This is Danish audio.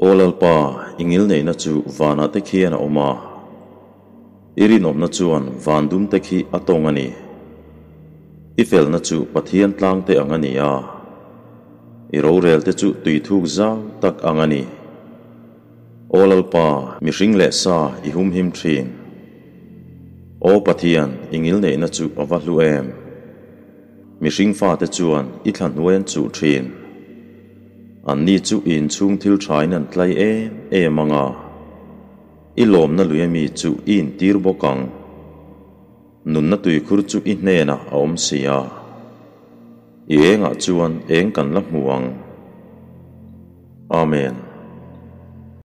olalpa ingil nei na chu vana te khi an oma nom na an vandum te khi atong ani ifel na chu pathian tlang te angani a iro rel te chu tui thuk zang tak angani olalpa ring le sa ihum him trin. o pathian ingil nei na chu awa hlu em ring fa te chuan i thlan wen chu trin. an ni chu in chung thil thain an tlai em em anga i lom na lui mi chu in tir bokang nun na tui khur chu i hne na om sia i enga chuan eng kan la muang amen